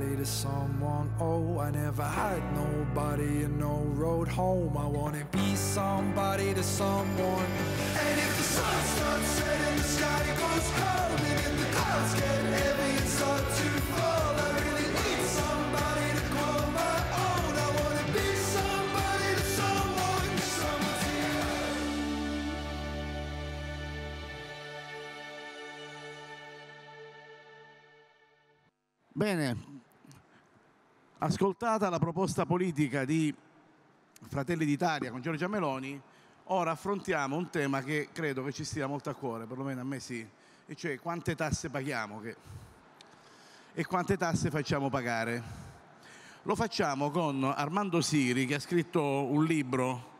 to someone Oh, I never had nobody and no road home I wanna be somebody to someone And if the sun starts setting, the sky goes cold And if the clouds get heavy and start to fall I really need somebody to call my own I wanna be somebody to someone here. Bene, Ascoltata la proposta politica di Fratelli d'Italia con Giorgia Meloni, ora affrontiamo un tema che credo che ci stia molto a cuore, perlomeno a me sì, e cioè quante tasse paghiamo che... e quante tasse facciamo pagare. Lo facciamo con Armando Siri che ha scritto un libro,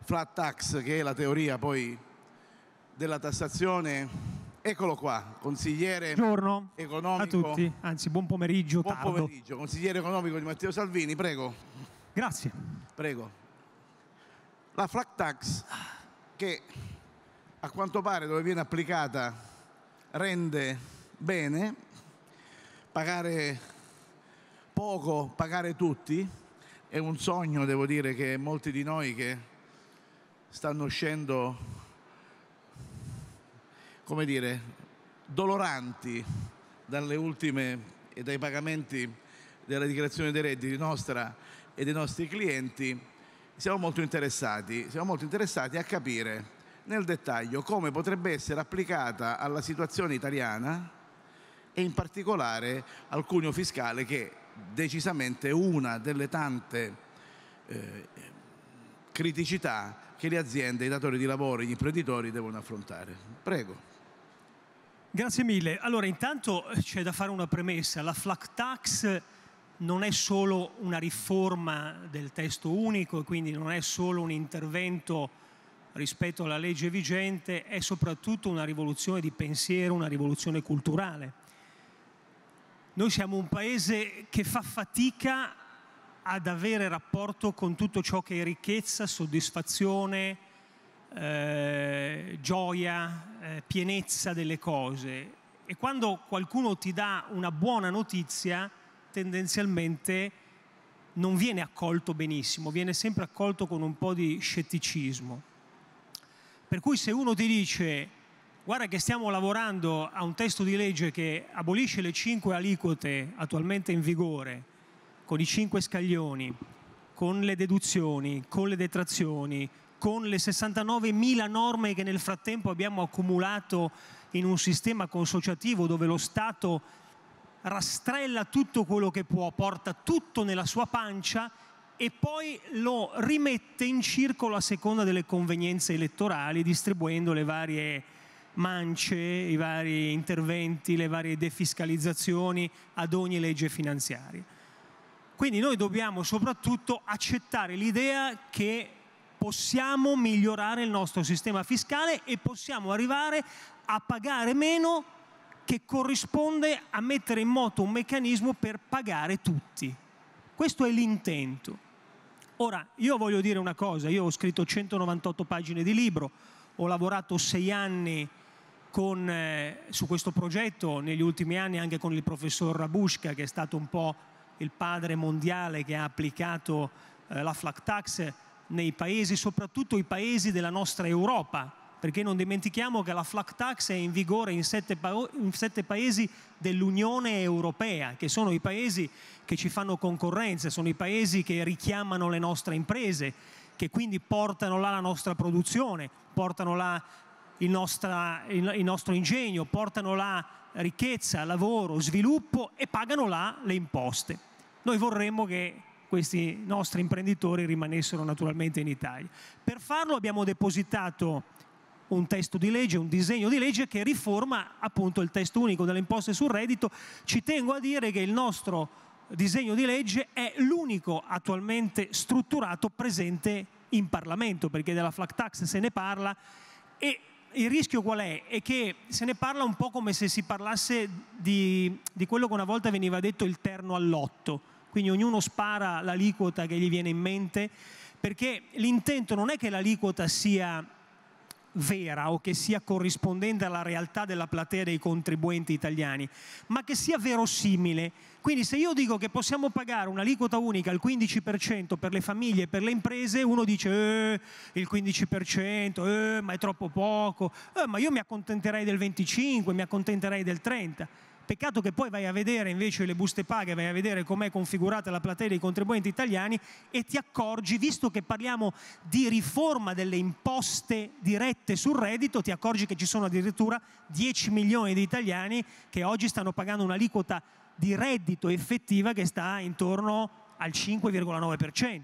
Flat Tax, che è la teoria poi della tassazione Eccolo qua, consigliere Buongiorno economico. a tutti, anzi buon pomeriggio. Buon tardo. pomeriggio, consigliere economico di Matteo Salvini, prego. Grazie. Prego. La flat tax che a quanto pare dove viene applicata rende bene, pagare poco, pagare tutti, è un sogno devo dire che molti di noi che stanno uscendo come dire, doloranti dalle ultime e dai pagamenti della dichiarazione dei redditi nostra e dei nostri clienti, siamo molto interessati, siamo molto interessati a capire nel dettaglio come potrebbe essere applicata alla situazione italiana e in particolare al cuneo fiscale che decisamente è una delle tante eh, criticità che le aziende, i datori di lavoro, gli imprenditori devono affrontare. Prego. Grazie mille. Allora, intanto eh, c'è da fare una premessa. La flat tax non è solo una riforma del testo unico, quindi non è solo un intervento rispetto alla legge vigente, è soprattutto una rivoluzione di pensiero, una rivoluzione culturale. Noi siamo un paese che fa fatica ad avere rapporto con tutto ciò che è ricchezza, soddisfazione, eh, gioia, eh, pienezza delle cose e quando qualcuno ti dà una buona notizia tendenzialmente non viene accolto benissimo, viene sempre accolto con un po' di scetticismo. Per cui se uno ti dice guarda che stiamo lavorando a un testo di legge che abolisce le cinque aliquote attualmente in vigore, con i cinque scaglioni, con le deduzioni, con le detrazioni, con le 69.000 norme che nel frattempo abbiamo accumulato in un sistema consociativo dove lo Stato rastrella tutto quello che può, porta tutto nella sua pancia e poi lo rimette in circolo a seconda delle convenienze elettorali, distribuendo le varie mance, i vari interventi, le varie defiscalizzazioni ad ogni legge finanziaria. Quindi noi dobbiamo soprattutto accettare l'idea che possiamo migliorare il nostro sistema fiscale e possiamo arrivare a pagare meno che corrisponde a mettere in moto un meccanismo per pagare tutti. Questo è l'intento. Ora, io voglio dire una cosa, io ho scritto 198 pagine di libro, ho lavorato sei anni con, eh, su questo progetto, negli ultimi anni anche con il professor Rabusca, che è stato un po' il padre mondiale che ha applicato eh, la flat tax nei paesi, soprattutto i paesi della nostra Europa, perché non dimentichiamo che la flat tax è in vigore in sette, pa in sette paesi dell'Unione Europea, che sono i paesi che ci fanno concorrenza, sono i paesi che richiamano le nostre imprese, che quindi portano là la nostra produzione, portano là il, nostra, il, il nostro ingegno, portano là ricchezza, lavoro, sviluppo e pagano là le imposte. Noi vorremmo che questi nostri imprenditori rimanessero naturalmente in Italia. Per farlo abbiamo depositato un testo di legge, un disegno di legge che riforma appunto il testo unico delle imposte sul reddito. Ci tengo a dire che il nostro disegno di legge è l'unico attualmente strutturato presente in Parlamento, perché della flat tax se ne parla e il rischio qual è? È che se ne parla un po' come se si parlasse di, di quello che una volta veniva detto il terno all'otto quindi ognuno spara l'aliquota che gli viene in mente, perché l'intento non è che l'aliquota sia vera o che sia corrispondente alla realtà della platea dei contribuenti italiani, ma che sia verosimile. Quindi se io dico che possiamo pagare un'aliquota unica al 15% per le famiglie e per le imprese, uno dice eh, il 15%, eh, ma è troppo poco, eh, ma io mi accontenterei del 25%, mi accontenterei del 30%. Peccato che poi vai a vedere invece le buste paghe, vai a vedere com'è configurata la platea dei contribuenti italiani e ti accorgi, visto che parliamo di riforma delle imposte dirette sul reddito, ti accorgi che ci sono addirittura 10 milioni di italiani che oggi stanno pagando un'aliquota di reddito effettiva che sta intorno al 5,9%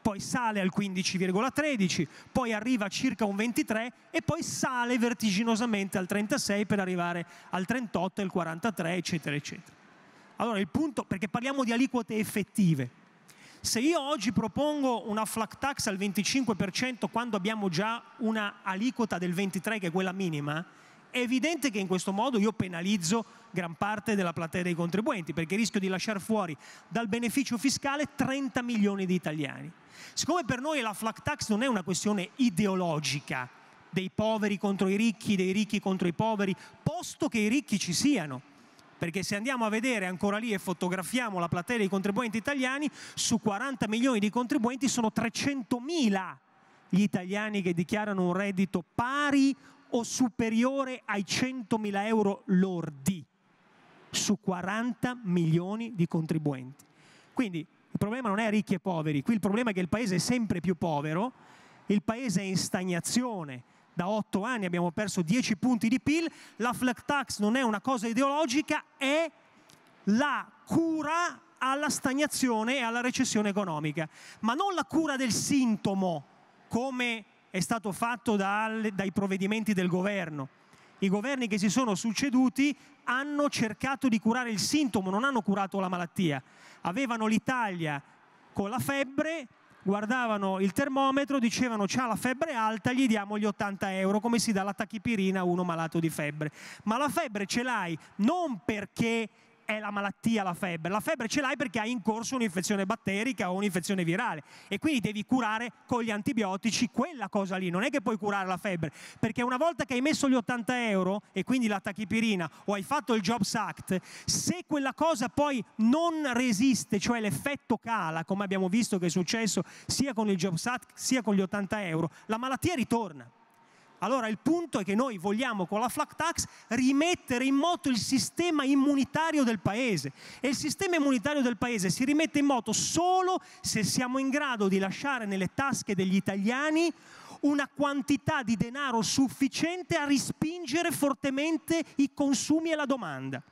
poi sale al 15,13, poi arriva a circa un 23 e poi sale vertiginosamente al 36 per arrivare al 38, al 43, eccetera, eccetera. Allora il punto, perché parliamo di aliquote effettive, se io oggi propongo una flat tax al 25% quando abbiamo già una aliquota del 23 che è quella minima, è evidente che in questo modo io penalizzo gran parte della platea dei contribuenti perché rischio di lasciare fuori dal beneficio fiscale 30 milioni di italiani. Siccome per noi la flat tax non è una questione ideologica dei poveri contro i ricchi, dei ricchi contro i poveri, posto che i ricchi ci siano, perché se andiamo a vedere ancora lì e fotografiamo la platea dei contribuenti italiani, su 40 milioni di contribuenti sono 300 mila gli italiani che dichiarano un reddito pari o superiore ai 100.000 euro lordi su 40 milioni di contribuenti. Quindi il problema non è ricchi e poveri, qui il problema è che il Paese è sempre più povero, il Paese è in stagnazione, da otto anni abbiamo perso 10 punti di PIL, la flat tax non è una cosa ideologica, è la cura alla stagnazione e alla recessione economica, ma non la cura del sintomo come è stato fatto dai provvedimenti del governo. I governi che si sono succeduti hanno cercato di curare il sintomo, non hanno curato la malattia. Avevano l'Italia con la febbre, guardavano il termometro, dicevano c'ha la febbre alta, gli diamo gli 80 euro, come si dà la tachipirina a uno malato di febbre. Ma la febbre ce l'hai non perché è la malattia, la febbre. La febbre ce l'hai perché hai in corso un'infezione batterica o un'infezione virale e quindi devi curare con gli antibiotici quella cosa lì. Non è che puoi curare la febbre, perché una volta che hai messo gli 80 euro e quindi la tachipirina o hai fatto il Jobs Act, se quella cosa poi non resiste, cioè l'effetto cala, come abbiamo visto che è successo sia con il Jobs Act sia con gli 80 euro, la malattia ritorna. Allora il punto è che noi vogliamo con la flat tax rimettere in moto il sistema immunitario del paese e il sistema immunitario del paese si rimette in moto solo se siamo in grado di lasciare nelle tasche degli italiani una quantità di denaro sufficiente a rispingere fortemente i consumi e la domanda.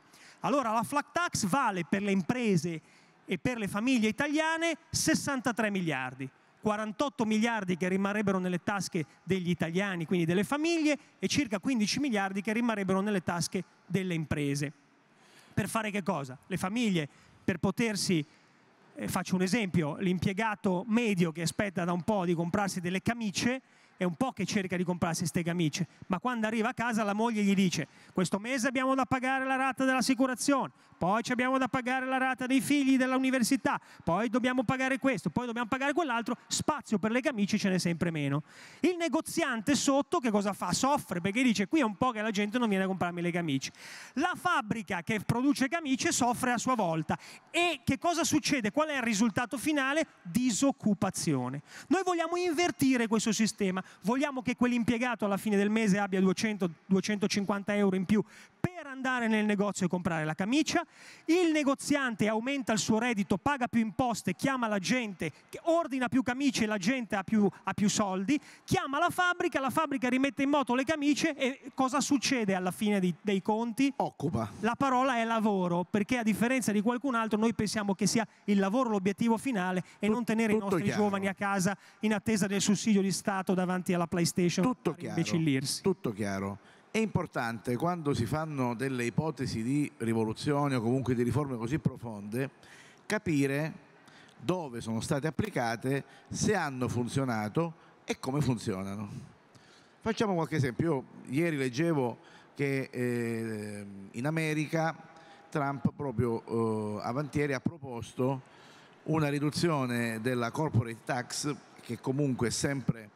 Allora la flat tax vale per le imprese e per le famiglie italiane 63 miliardi 48 miliardi che rimarrebbero nelle tasche degli italiani, quindi delle famiglie, e circa 15 miliardi che rimarrebbero nelle tasche delle imprese. Per fare che cosa? Le famiglie, per potersi, eh, faccio un esempio, l'impiegato medio che aspetta da un po' di comprarsi delle camicie, è un po' che cerca di comprarsi ste camicie, ma quando arriva a casa la moglie gli dice questo mese abbiamo da pagare la rata dell'assicurazione, poi abbiamo da pagare la rata dei figli dell'università, poi dobbiamo pagare questo, poi dobbiamo pagare quell'altro, spazio per le camicie ce n'è sempre meno. Il negoziante sotto che cosa fa? Soffre perché dice qui è un po' che la gente non viene a comprarmi le camicie. La fabbrica che produce camicie soffre a sua volta e che cosa succede? Qual è il risultato finale? Disoccupazione. Noi vogliamo invertire questo sistema, vogliamo che quell'impiegato alla fine del mese abbia 200, 250 euro in più per andare nel negozio e comprare la camicia, il negoziante aumenta il suo reddito, paga più imposte, chiama la gente, ordina più camicie, e la gente ha più, ha più soldi, chiama la fabbrica, la fabbrica rimette in moto le camicie e cosa succede alla fine dei, dei conti? Occupa. La parola è lavoro, perché a differenza di qualcun altro noi pensiamo che sia il lavoro l'obiettivo finale e non tenere i nostri chiaro. giovani a casa in attesa del sussidio di Stato davanti davanti alla PlayStation tutto chiaro, Tutto chiaro. È importante quando si fanno delle ipotesi di rivoluzione o comunque di riforme così profonde capire dove sono state applicate, se hanno funzionato e come funzionano. Facciamo qualche esempio. Io ieri leggevo che eh, in America Trump proprio eh, avantieri ha proposto una riduzione della corporate tax che comunque è sempre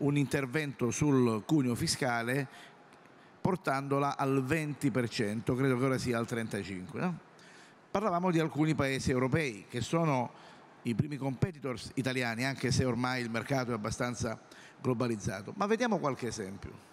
un intervento sul cuneo fiscale portandola al 20%, credo che ora sia al 35%. No? Parlavamo di alcuni paesi europei che sono i primi competitors italiani, anche se ormai il mercato è abbastanza globalizzato. Ma vediamo qualche esempio.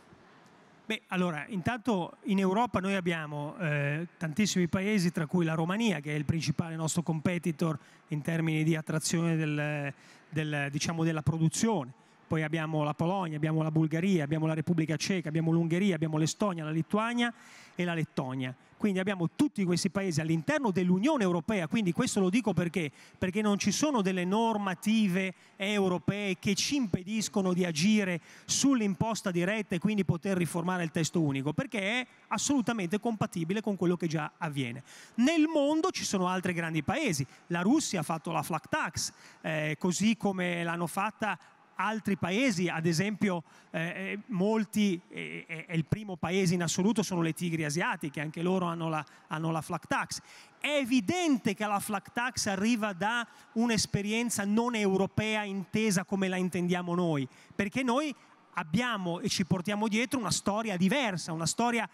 Beh, allora, intanto in Europa noi abbiamo eh, tantissimi paesi, tra cui la Romania, che è il principale nostro competitor in termini di attrazione del, del, diciamo, della produzione poi abbiamo la Polonia, abbiamo la Bulgaria, abbiamo la Repubblica Ceca, abbiamo l'Ungheria, abbiamo l'Estonia, la Lituania e la Lettonia. Quindi abbiamo tutti questi paesi all'interno dell'Unione Europea, quindi questo lo dico perché? Perché non ci sono delle normative europee che ci impediscono di agire sull'imposta diretta e quindi poter riformare il testo unico, perché è assolutamente compatibile con quello che già avviene. Nel mondo ci sono altri grandi paesi, la Russia ha fatto la flat tax, eh, così come l'hanno fatta altri paesi, ad esempio eh, eh molti, eh, eh, è il primo paese in assoluto, sono le tigri asiatiche, anche loro hanno la, hanno la flat tax. È evidente che la flat tax arriva da un'esperienza non europea intesa come la intendiamo noi, perché noi abbiamo e ci portiamo dietro una storia diversa, una storia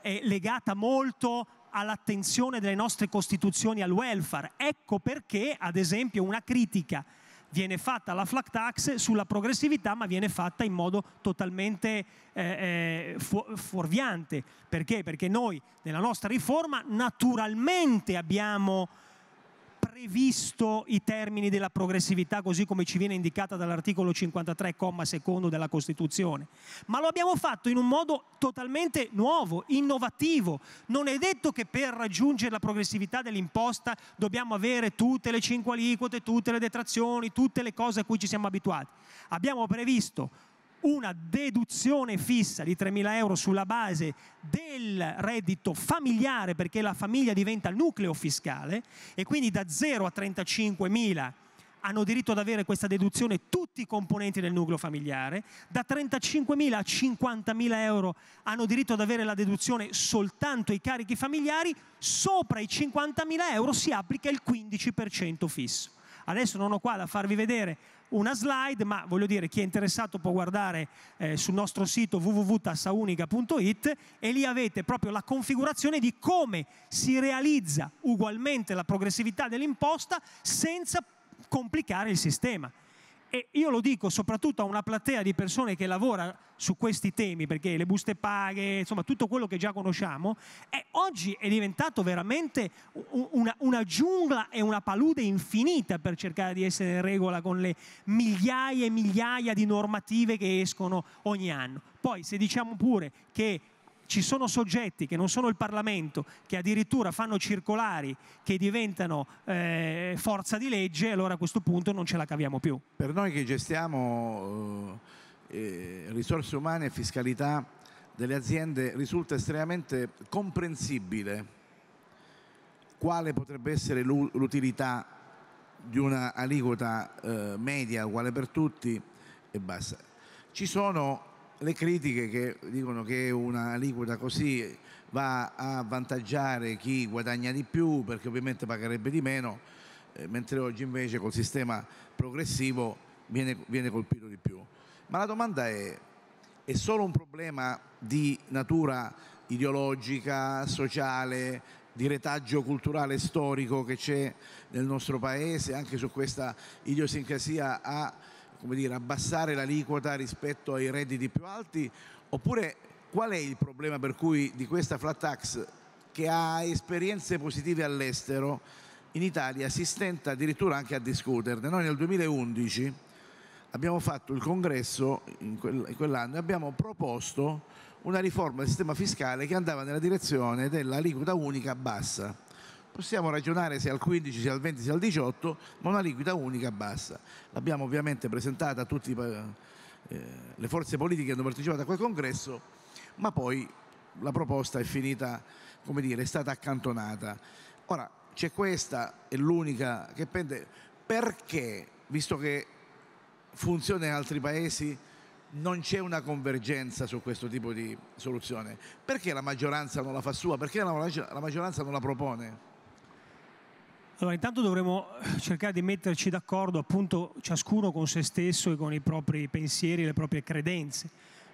eh, legata molto all'attenzione delle nostre costituzioni al welfare. Ecco perché, ad esempio, una critica viene fatta la flat tax sulla progressività, ma viene fatta in modo totalmente eh, eh fu fuorviante. Perché? Perché noi nella nostra riforma naturalmente abbiamo previsto i termini della progressività così come ci viene indicata dall'articolo 53, comma secondo della Costituzione, ma lo abbiamo fatto in un modo totalmente nuovo, innovativo. Non è detto che per raggiungere la progressività dell'imposta dobbiamo avere tutte le cinque aliquote, tutte le detrazioni, tutte le cose a cui ci siamo abituati. Abbiamo previsto una deduzione fissa di 3.000 euro sulla base del reddito familiare, perché la famiglia diventa il nucleo fiscale, e quindi da 0 a 35.000 hanno diritto ad avere questa deduzione tutti i componenti del nucleo familiare, da 35.000 a 50.000 euro hanno diritto ad avere la deduzione soltanto i carichi familiari, sopra i 50.000 euro si applica il 15% fisso. Adesso non ho qua da farvi vedere una slide, ma voglio dire, chi è interessato può guardare eh, sul nostro sito www.tassaunica.it e lì avete proprio la configurazione di come si realizza ugualmente la progressività dell'imposta senza complicare il sistema e io lo dico soprattutto a una platea di persone che lavora su questi temi, perché le buste paghe, insomma tutto quello che già conosciamo, è, oggi è diventato veramente una, una giungla e una palude infinita per cercare di essere in regola con le migliaia e migliaia di normative che escono ogni anno. Poi se diciamo pure che ci sono soggetti che non sono il Parlamento, che addirittura fanno circolari che diventano eh, forza di legge, allora a questo punto non ce la caviamo più. Per noi che gestiamo eh, eh risorse umane e fiscalità delle aziende risulta estremamente comprensibile quale potrebbe essere l'utilità di una aliquota eh, media uguale per tutti e basta. Ci sono le critiche che dicono che una liquida così va a vantaggiare chi guadagna di più perché ovviamente pagherebbe di meno, eh, mentre oggi invece col sistema progressivo viene, viene colpito di più. Ma la domanda è, è solo un problema di natura ideologica, sociale, di retaggio culturale storico che c'è nel nostro paese, anche su questa idiosincrasia a come dire, abbassare l'aliquota rispetto ai redditi più alti? Oppure qual è il problema per cui di questa flat tax che ha esperienze positive all'estero, in Italia si stenta addirittura anche a discuterne. Noi nel 2011 abbiamo fatto il congresso in, quell'anno e abbiamo proposto una riforma del sistema fiscale che andava nella direzione dell'aliquota unica bassa possiamo ragionare se al 15, se al 20, se al 18, ma una liquida unica bassa. L'abbiamo ovviamente presentata a tutte eh, le forze politiche che hanno partecipato a quel congresso, ma poi la proposta è finita, come dire, è stata accantonata. Ora, c'è questa, è l'unica che pende, perché, visto che funziona in altri paesi, non c'è una convergenza su questo tipo di soluzione. Perché la maggioranza non la fa sua? Perché la maggioranza non la propone? Allora, intanto dovremmo eh, cercare di metterci d'accordo appunto ciascuno con se stesso e con i propri pensieri e le proprie credenze.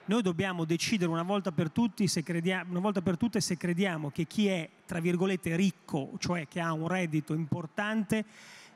Noi dobbiamo decidere una volta per, tutti se crediamo, una volta per tutte se crediamo che chi è, tra virgolette, ricco, cioè che ha un reddito importante,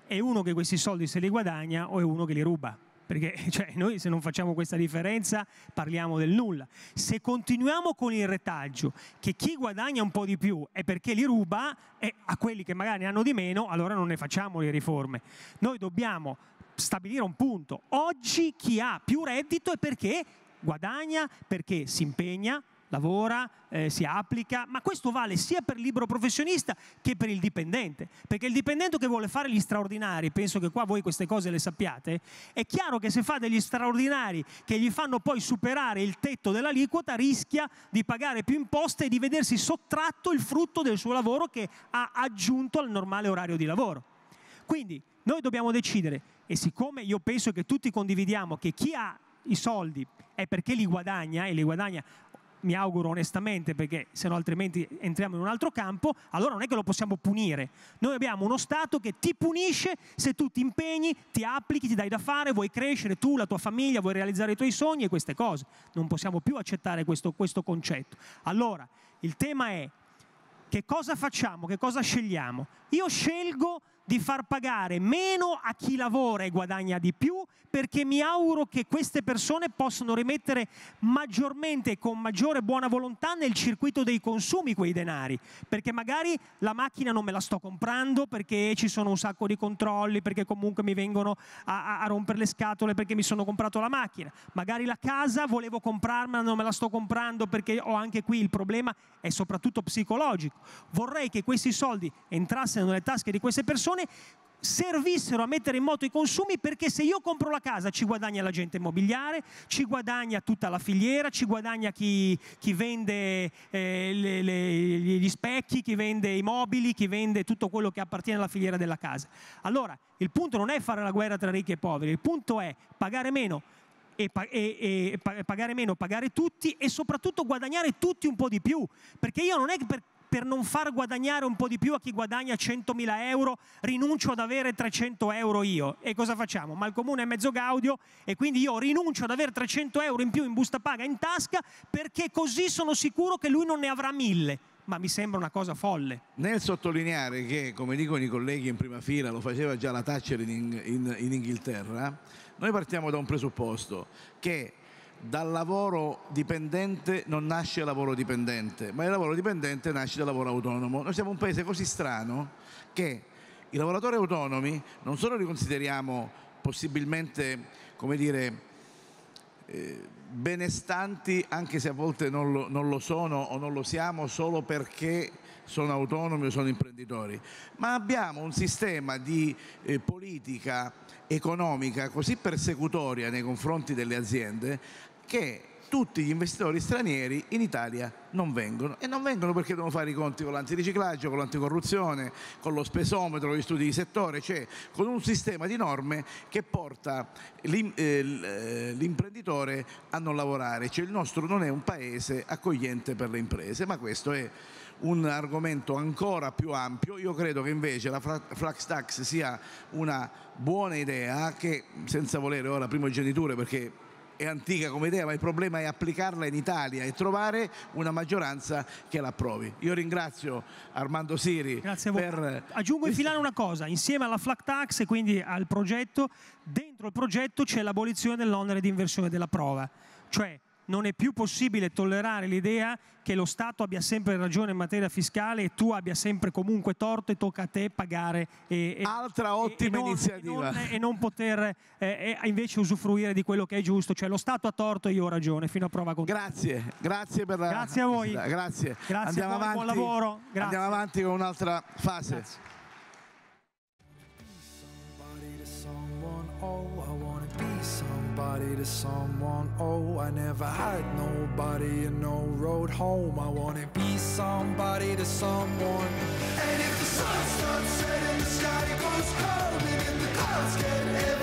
è uno che questi soldi se li guadagna o è uno che li ruba perché cioè, noi se non facciamo questa differenza parliamo del nulla. Se continuiamo con il retaggio, che chi guadagna un po' di più è perché li ruba e a quelli che magari hanno di meno, allora non ne facciamo le riforme. Noi dobbiamo stabilire un punto. Oggi chi ha più reddito è perché guadagna, perché si impegna, lavora, eh, si applica, ma questo vale sia per il libero professionista che per il dipendente, perché il dipendente che vuole fare gli straordinari, penso che qua voi queste cose le sappiate, è chiaro che se fa degli straordinari che gli fanno poi superare il tetto dell'aliquota rischia di pagare più imposte e di vedersi sottratto il frutto del suo lavoro che ha aggiunto al normale orario di lavoro. Quindi noi dobbiamo decidere e siccome io penso che tutti condividiamo che chi ha i soldi è perché li guadagna e li guadagna mi auguro onestamente, perché se no altrimenti entriamo in un altro campo, allora non è che lo possiamo punire. Noi abbiamo uno Stato che ti punisce se tu ti impegni, ti applichi, ti dai da fare, vuoi crescere tu, la tua famiglia, vuoi realizzare i tuoi sogni e queste cose. Non possiamo più accettare questo, questo concetto. Allora, il tema è che cosa facciamo, che cosa scegliamo. Io scelgo di far pagare meno a chi lavora e guadagna di più, perché mi auguro che queste persone possano rimettere maggiormente e con maggiore buona volontà nel circuito dei consumi quei denari, perché magari la macchina non me la sto comprando perché ci sono un sacco di controlli, perché comunque mi vengono a, a rompere le scatole perché mi sono comprato la macchina, magari la casa volevo comprarmela, non me la sto comprando perché ho anche qui il problema è soprattutto psicologico. Vorrei che questi soldi entrassero nelle tasche di queste persone persone servissero a mettere in moto i consumi perché se io compro la casa ci guadagna l'agente immobiliare, ci guadagna tutta la filiera, ci guadagna chi, chi vende eh, le, le, gli specchi, chi vende i mobili, chi vende tutto quello che appartiene alla filiera della casa. Allora il punto non è fare la guerra tra ricchi e poveri, il punto è pagare meno. E, e, e pagare meno, pagare tutti e soprattutto guadagnare tutti un po' di più perché io non è che per, per non far guadagnare un po' di più a chi guadagna 100.000 euro, rinuncio ad avere 300 euro io. E cosa facciamo? Ma il comune è mezzo gaudio e quindi io rinuncio ad avere 300 euro in più in busta paga in tasca perché così sono sicuro che lui non ne avrà 1.000 ma mi sembra una cosa folle. Nel sottolineare che, come dicono i colleghi in prima fila, lo faceva già la Thatcher in, in, in Inghilterra, noi partiamo da un presupposto che dal lavoro dipendente non nasce il lavoro dipendente, ma il lavoro dipendente nasce dal lavoro autonomo. Noi siamo un paese così strano che i lavoratori autonomi non solo li consideriamo possibilmente, come dire, eh, benestanti, anche se a volte non lo, non lo sono o non lo siamo solo perché sono autonomi o sono imprenditori, ma abbiamo un sistema di eh, politica economica così persecutoria nei confronti delle aziende che tutti gli investitori stranieri in Italia non vengono e non vengono perché devono fare i conti con l'antiriciclaggio, con l'anticorruzione, con lo spesometro, gli studi di settore, cioè con un sistema di norme che porta eh, eh, l'imprenditore a non lavorare, cioè il nostro non è un paese accogliente per le imprese, ma questo è un argomento ancora più ampio, io credo che invece la flax tax sia una buona idea che senza volere ora primogeniture perché è antica come idea, ma il problema è applicarla in Italia e trovare una maggioranza che l'approvi. Io ringrazio Armando Siri. Grazie a voi. Per... Aggiungo infine una cosa, insieme alla flat tax e quindi al progetto, dentro il progetto c'è l'abolizione dell'onere di inversione della prova. Cioè non è più possibile tollerare l'idea che lo Stato abbia sempre ragione in materia fiscale e tu abbia sempre comunque torto e tocca a te pagare. E, Altra ottima e non, iniziativa. Non, e non, poter eh, invece usufruire di quello che è giusto, cioè lo Stato ha torto e io ho ragione, fino a prova contraria. Grazie, grazie per la... Grazie a voi. Grazie. grazie Andiamo a voi, avanti. buon lavoro. Grazie. Andiamo avanti con un'altra fase. Grazie. body to someone Oh, I never had nobody and no road home I wanna be somebody to someone And if the sun starts setting, the sky goes cold And if the clouds get heavy